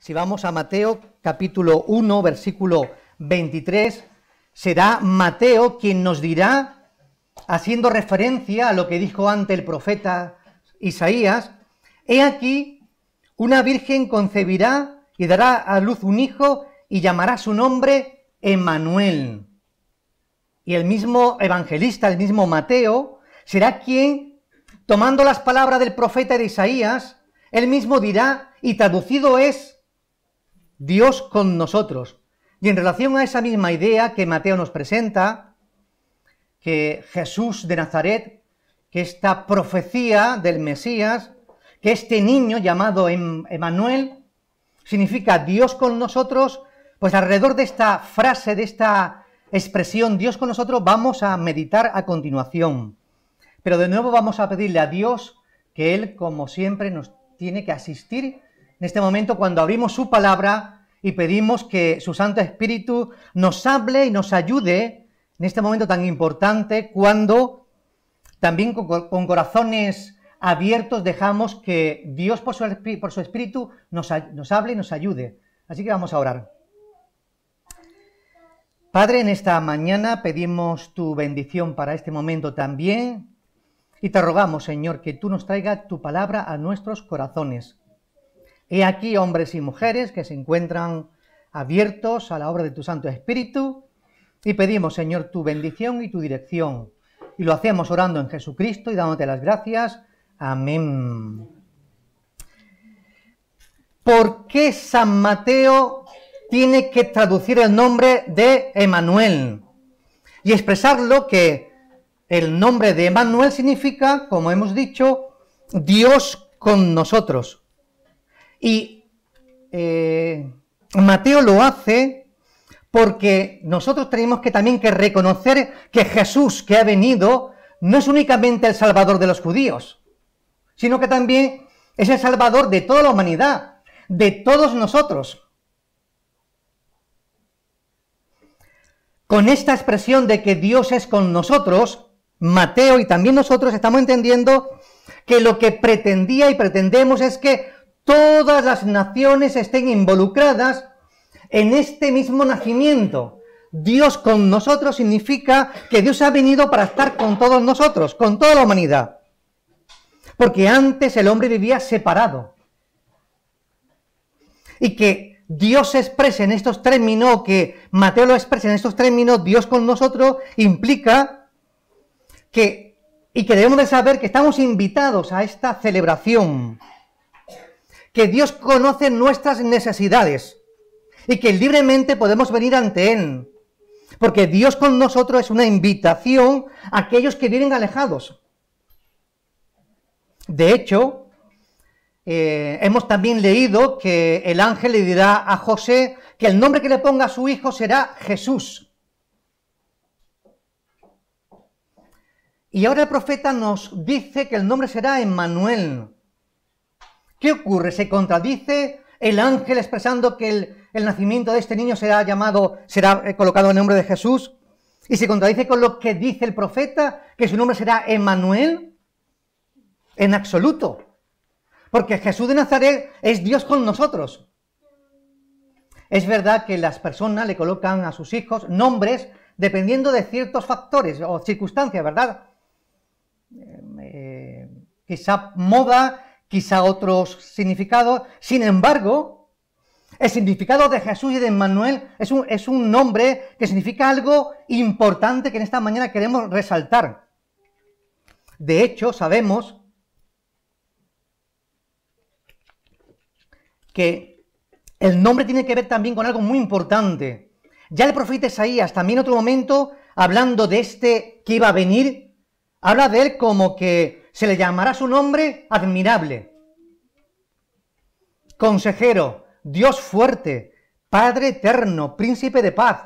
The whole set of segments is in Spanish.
Si vamos a Mateo capítulo 1, versículo 23, será Mateo quien nos dirá, haciendo referencia a lo que dijo ante el profeta Isaías, he aquí, una virgen concebirá y dará a luz un hijo y llamará su nombre Emmanuel. Y el mismo evangelista, el mismo Mateo, será quien, tomando las palabras del profeta de Isaías, él mismo dirá, y traducido es Dios con nosotros. Y en relación a esa misma idea que Mateo nos presenta, que Jesús de Nazaret, que esta profecía del Mesías, que este niño llamado em-, Emmanuel, significa Dios con nosotros, pues alrededor de esta frase, de esta expresión Dios con nosotros, vamos a meditar a continuación. Pero de nuevo vamos a pedirle a Dios que Él, como siempre, nos tiene que asistir en este momento cuando abrimos su palabra y pedimos que su Santo Espíritu nos hable y nos ayude en este momento tan importante cuando también con, corazones abiertos dejamos que Dios por su, por su Espíritu nos, nos hable y nos ayude. Así que vamos a orar. Padre, en esta mañana pedimos tu bendición para este momento también y te rogamos, Señor, que tú nos traigas tu palabra a nuestros corazones. He aquí hombres y mujeres que se encuentran abiertos a la obra de tu Santo Espíritu y pedimos, Señor, tu bendición y tu dirección. Y lo hacemos orando en Jesucristo y dándote las gracias. Amén. ¿Por qué San Mateo tiene que traducir el nombre de Emanuel? Y expresarlo que el nombre de Emanuel significa, como hemos dicho, Dios con nosotros. Y eh, Mateo lo hace porque nosotros tenemos que también que reconocer que Jesús que ha venido no es únicamente el Salvador de los judíos, sino que también es el Salvador de toda la humanidad, de todos nosotros. Con esta expresión de que Dios es con nosotros, Mateo y también nosotros estamos entendiendo que lo que pretendía y pretendemos es que todas las naciones estén involucradas en este mismo nacimiento. Dios con nosotros significa que Dios ha venido para estar con todos nosotros, con toda la humanidad. Porque antes el hombre vivía separado. Y que Dios se exprese en estos términos, que Mateo lo exprese en estos términos, Dios con nosotros, implica que, y que debemos de saber que estamos invitados a esta celebración que Dios conoce nuestras necesidades y que libremente podemos venir ante Él. Porque Dios con nosotros es una invitación a aquellos que vienen alejados. De hecho, eh, hemos también leído que el ángel le dirá a José que el nombre que le ponga a su hijo será Jesús. Y ahora el profeta nos dice que el nombre será Emmanuel, ¿Qué ocurre? ¿Se contradice el ángel expresando que el, nacimiento de este niño será llamado, será eh, colocado en nombre de Jesús? ¿Y se contradice con lo que dice el profeta, que su nombre será Emmanuel? En absoluto. Porque Jesús de Nazaret es Dios con nosotros. Es verdad que las personas le colocan a sus hijos nombres dependiendo de ciertos factores o circunstancias, ¿verdad? Eh, eh, quizá moda quizá otros significados. Sin embargo, el significado de Jesús y de Emmanuel es un, es un nombre que significa algo importante que en esta mañana queremos resaltar. De hecho, sabemos que el nombre tiene que ver también con algo muy importante. Ya el profeta Isaías, también en otro momento, hablando de este que iba a venir, habla de él como que se le llamará su nombre admirable. Consejero, Dios fuerte, Padre eterno, príncipe de paz.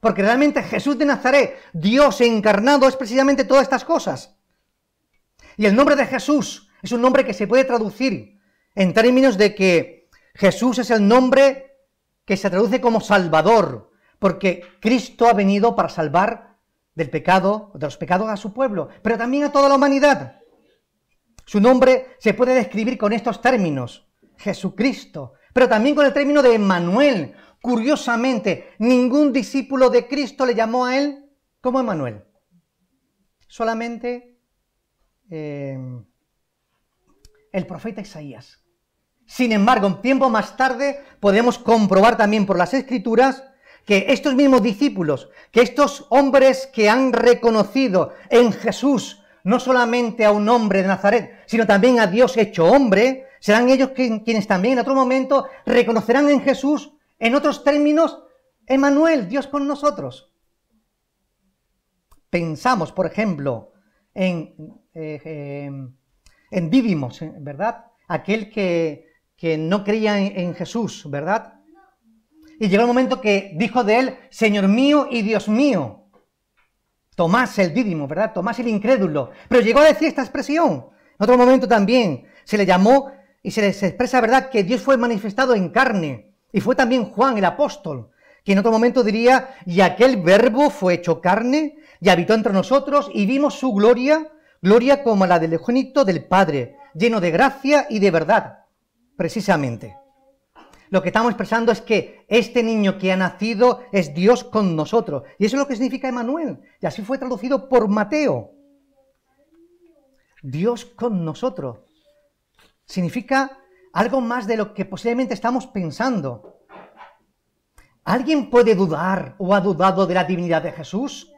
Porque realmente Jesús de Nazaret, Dios encarnado, es precisamente todas estas cosas. Y el nombre de Jesús es un nombre que se puede traducir en términos de que Jesús es el nombre que se traduce como Salvador, porque Cristo ha venido para salvar del pecado, de los pecados a su pueblo, pero también a toda la humanidad. Su nombre se puede describir con estos términos, Jesucristo, pero también con el término de Emmanuel. Curiosamente, ningún discípulo de Cristo le llamó a él como Emmanuel. Solamente eh, el profeta Isaías. Sin embargo, un tiempo más tarde podemos comprobar también por las escrituras que estos mismos discípulos, que estos hombres que han reconocido en Jesús no solamente a un hombre de Nazaret, sino también a Dios hecho hombre, serán ellos quienes también en otro momento reconocerán en Jesús, en otros términos, Emanuel, Dios con nosotros. Pensamos, por ejemplo, en, vivimos, eh, em, en eh, ¿verdad? Aquel que, no creía en, en Jesús, ¿verdad? Y llegó el momento que dijo de él, Señor mío y Dios mío. Tomás el dídimo, ¿verdad? Tomás el incrédulo. Pero llegó a decir esta expresión. En otro momento también se le llamó y se les expresa, ¿verdad?, que Dios fue manifestado en carne. Y fue también Juan el apóstol, que en otro momento diría, y aquel verbo fue hecho carne y habitó entre nosotros y vimos su gloria, gloria como la del ejército del Padre, lleno de gracia y de verdad, precisamente. Lo que estamos expresando es que este niño que ha nacido es Dios con nosotros. Y eso es lo que significa Emanuel. Y así fue traducido por Mateo. Dios con nosotros. Significa algo más de lo que posiblemente estamos pensando. ¿Alguien puede dudar o ha dudado de la divinidad de Jesús?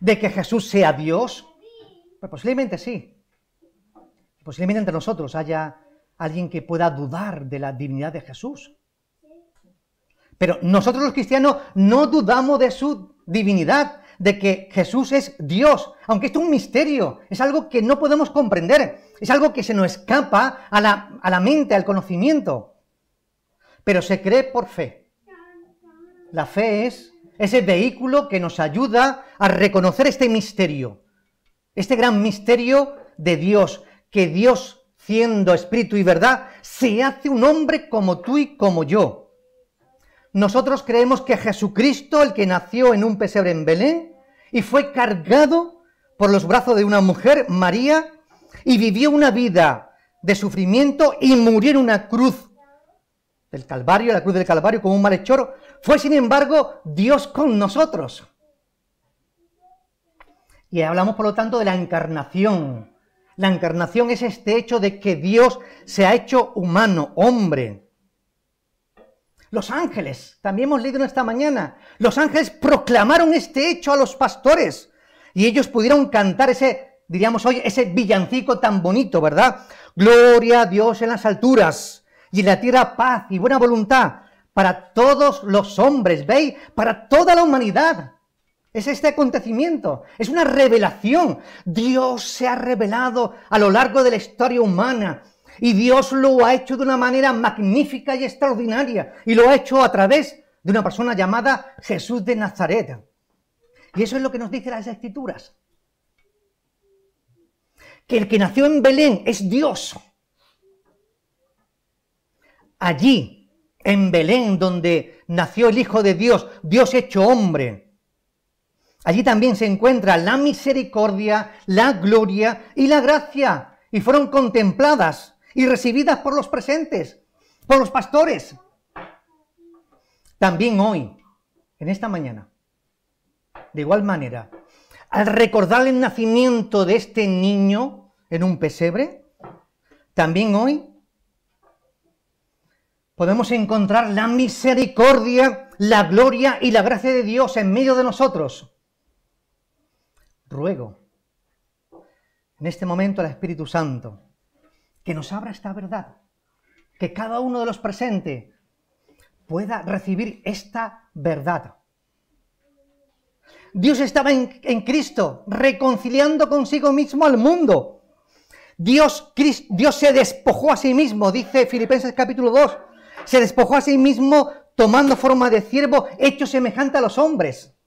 ¿De que Jesús sea Dios? Pues posiblemente sí. Posiblemente entre nosotros haya alguien que pueda dudar de la divinidad de Jesús. Pero nosotros los cristianos no dudamos de su divinidad, de que Jesús es Dios, aunque esto es un misterio, es algo que no podemos comprender, es algo que se nos escapa a la, a la mente, al conocimiento. Pero se cree por fe. La fe es ese vehículo que nos ayuda a reconocer este misterio, este gran misterio de Dios, que Dios siendo espíritu y verdad, se hace un hombre como tú y como yo. Nosotros creemos que Jesucristo, el que nació en un pesebre en Belén y fue cargado por los brazos de una mujer, María, y vivió una vida de sufrimiento y murió en una cruz del Calvario, la cruz del Calvario como un malhechor, fue sin embargo Dios con nosotros. Y hablamos por lo tanto de la encarnación, la encarnación es este hecho de que Dios se ha hecho humano, hombre. Los ángeles, también hemos leído esta mañana, los ángeles proclamaron este hecho a los pastores y ellos pudieron cantar ese, diríamos hoy, ese villancico tan bonito, ¿verdad? Gloria a Dios en las alturas y en la tierra paz y buena voluntad para todos los hombres, ¿veis? Para toda la humanidad. Es este acontecimiento, es una revelación. Dios se ha revelado a lo largo de la historia humana y Dios lo ha hecho de una manera magnífica y extraordinaria y lo ha hecho a través de una persona llamada Jesús de Nazaret. Y eso es lo que nos dicen las escrituras. Que el que nació en Belén es Dios. Allí, en Belén, donde nació el Hijo de Dios, Dios hecho hombre Allí también se encuentra la misericordia, la gloria y la gracia, y fueron contempladas y recibidas por los presentes, por los pastores. También hoy, en esta mañana, de igual manera, al recordar el nacimiento de este niño en un pesebre, también hoy podemos encontrar la misericordia, la gloria y la gracia de Dios en medio de nosotros ruego en este momento al Espíritu Santo que nos abra esta verdad, que cada uno de los presentes pueda recibir esta verdad. Dios estaba en, Cristo reconciliando consigo mismo al mundo. Dios, Dios se despojó a sí mismo, dice Filipenses capítulo 2, se despojó a sí mismo tomando forma de siervo, hecho semejante a los hombres.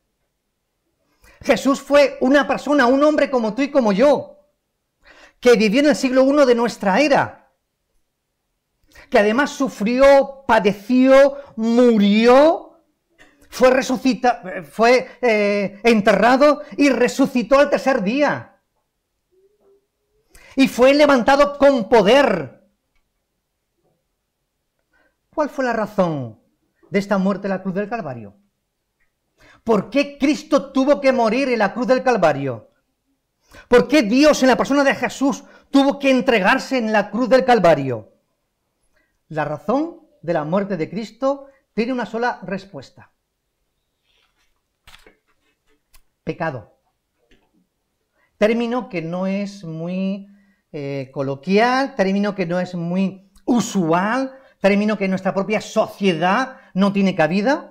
Jesús fue una persona, un hombre como tú y como yo, que vivió en el siglo I de nuestra era, que además sufrió, padeció, murió, fue, resucita, fue eh, enterrado y resucitó al tercer día. Y fue levantado con poder. ¿Cuál fue la razón de esta muerte en la cruz del Calvario? ¿Por qué Cristo tuvo que morir en la cruz del Calvario? ¿Por qué Dios en la persona de Jesús tuvo que entregarse en la cruz del Calvario? La razón de la muerte de Cristo tiene una sola respuesta. Pecado. Término que no es muy eh, coloquial, término que no es muy usual, término que en nuestra propia sociedad no tiene cabida,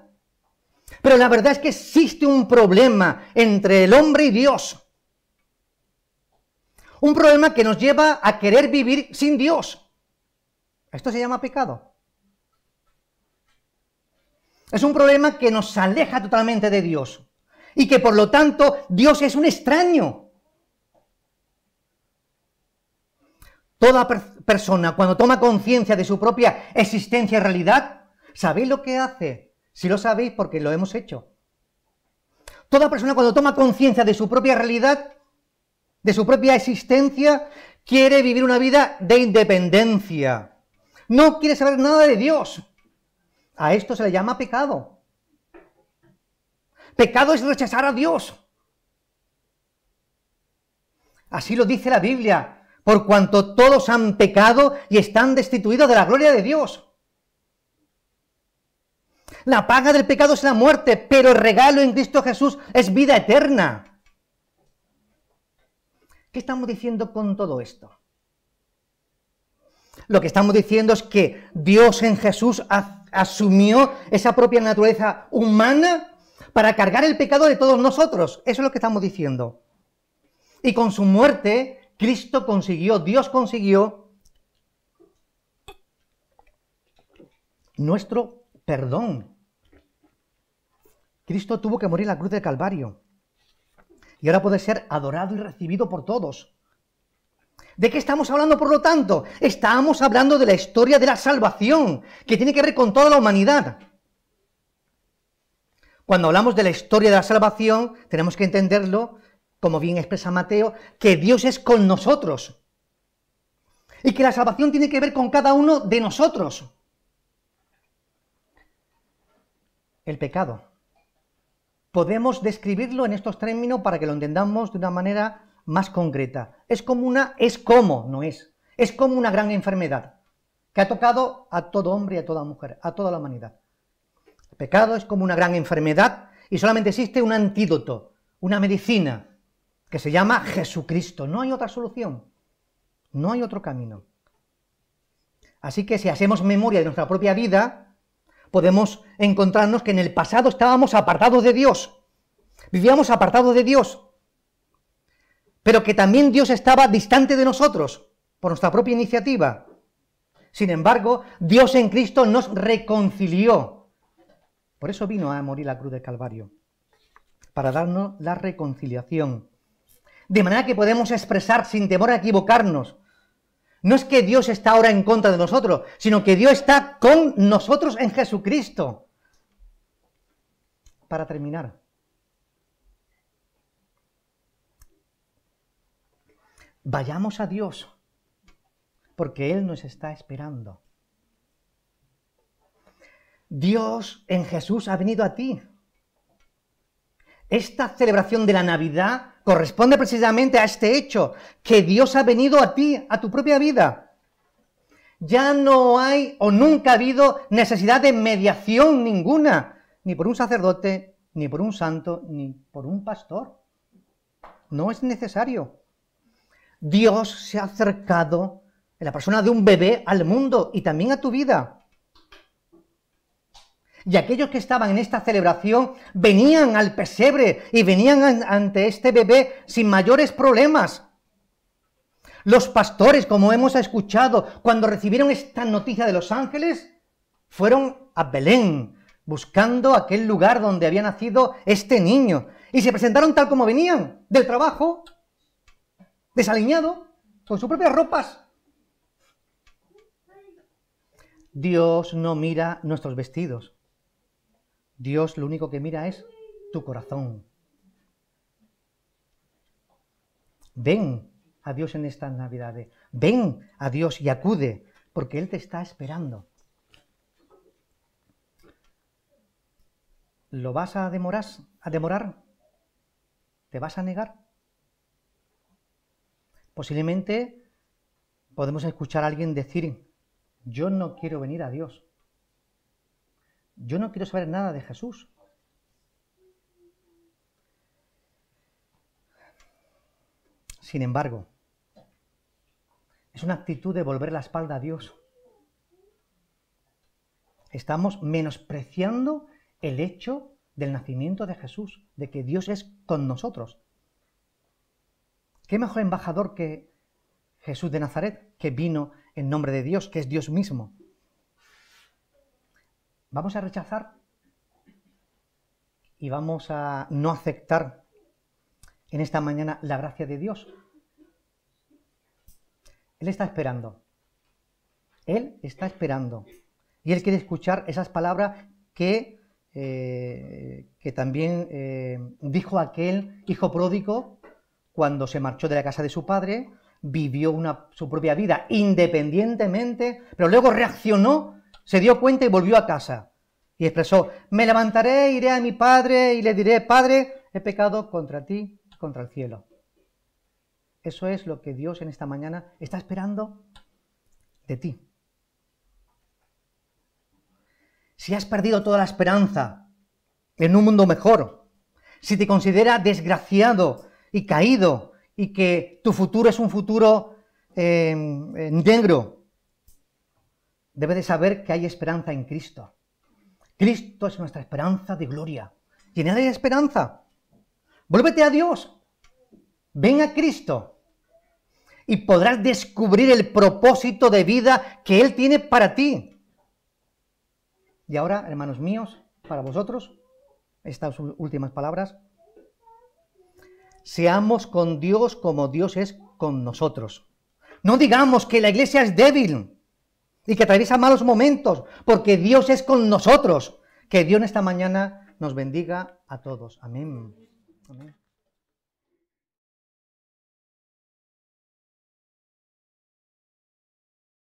pero la verdad es que existe un problema entre el hombre y Dios. Un problema que nos lleva a querer vivir sin Dios. Esto se llama pecado. Es un problema que nos aleja totalmente de Dios. Y que por lo tanto Dios es un extraño. Toda persona cuando toma conciencia de su propia existencia y realidad, ¿sabéis lo que hace? Si lo sabéis, porque lo hemos hecho. Toda persona cuando toma conciencia de su propia realidad, de su propia existencia, quiere vivir una vida de independencia. No quiere saber nada de Dios. A esto se le llama pecado. Pecado es rechazar a Dios. Así lo dice la Biblia, por cuanto todos han pecado y están destituidos de la gloria de Dios. La paga del pecado es la muerte, pero el regalo en Cristo Jesús es vida eterna. ¿Qué estamos diciendo con todo esto? Lo que estamos diciendo es que Dios en Jesús asumió esa propia naturaleza humana para cargar el pecado de todos nosotros. Eso es lo que estamos diciendo. Y con su muerte, Cristo consiguió, Dios consiguió nuestro perdón. Cristo tuvo que morir en la cruz del Calvario. Y ahora puede ser adorado y recibido por todos. ¿De qué estamos hablando, por lo tanto? Estamos hablando de la historia de la salvación, que tiene que ver con toda la humanidad. Cuando hablamos de la historia de la salvación, tenemos que entenderlo, como bien expresa Mateo, que Dios es con nosotros. Y que la salvación tiene que ver con cada uno de nosotros. el pecado. Podemos describirlo en estos términos para que lo entendamos de una manera más concreta. Es como una, es como, no es. Es como una gran enfermedad que ha tocado a todo hombre y a toda mujer, a toda la humanidad. El pecado es como una gran enfermedad y solamente existe un antídoto, una medicina, que se llama Jesucristo. No hay otra solución, no hay otro camino. Así que si hacemos memoria de nuestra propia vida, podemos encontrarnos que en el pasado estábamos apartados de Dios, vivíamos apartados de Dios, pero que también Dios estaba distante de nosotros por nuestra propia iniciativa. Sin embargo, Dios en Cristo nos reconcilió. Por eso vino a morir la cruz del Calvario, para darnos la reconciliación. De manera que podemos expresar sin temor a equivocarnos no es que Dios está ahora en contra de nosotros, sino que Dios está con nosotros en Jesucristo. Para terminar. Vayamos a Dios, porque Él nos está esperando. Dios en Jesús ha venido a ti. Esta celebración de la Navidad corresponde precisamente a este hecho, que Dios ha venido a ti, a tu propia vida. Ya no hay o nunca ha habido necesidad de mediación ninguna, ni por un sacerdote, ni por un santo, ni por un pastor. No es necesario. Dios se ha acercado en la persona de un bebé al mundo y también a tu vida. Y aquellos que estaban en esta celebración venían al pesebre y venían ante este bebé sin mayores problemas. Los pastores, como hemos escuchado, cuando recibieron esta noticia de los ángeles, fueron a Belén, buscando aquel lugar donde había nacido este niño. Y se presentaron tal como venían, del trabajo, desaliñado, con sus propias ropas. Dios no mira nuestros vestidos. Dios lo único que mira es tu corazón. Ven a Dios en estas Navidades. Ven a Dios y acude, porque Él te está esperando. ¿Lo vas a demorar? A demorar? ¿Te vas a negar? Posiblemente podemos escuchar a alguien decir, yo no quiero venir a Dios. Yo no quiero saber nada de Jesús. Sin embargo, es una actitud de volver la espalda a Dios. Estamos menospreciando el hecho del nacimiento de Jesús, de que Dios es con nosotros. ¿Qué mejor embajador que Jesús de Nazaret, que vino en nombre de Dios, que es Dios mismo? vamos a rechazar y vamos a no aceptar en esta mañana la gracia de Dios. Él está esperando. Él está esperando. Y él quiere escuchar esas palabras que, eh, que también eh, dijo aquel hijo pródigo cuando se marchó de la casa de su padre, vivió una, su propia vida independientemente, pero luego reaccionó se dio cuenta y volvió a casa. Y expresó, me levantaré, iré a mi padre y le diré, Padre, he pecado contra ti, contra el cielo. Eso es lo que Dios en esta mañana está esperando de ti. Si has perdido toda la esperanza en un mundo mejor, si te considera desgraciado y caído y que tu futuro es un futuro eh, negro, debe de saber que hay esperanza en Cristo. Cristo es nuestra esperanza de gloria. ¿Tiene de esperanza? Vuélvete a Dios. Ven a Cristo. Y podrás descubrir el propósito de vida que Él tiene para ti. Y ahora, hermanos míos, para vosotros, estas últimas palabras. Seamos con Dios como Dios es con nosotros. No digamos que la iglesia es débil y que atraviesa malos momentos, porque Dios es con nosotros. Que Dios en esta mañana nos bendiga a todos. Amén. Amén.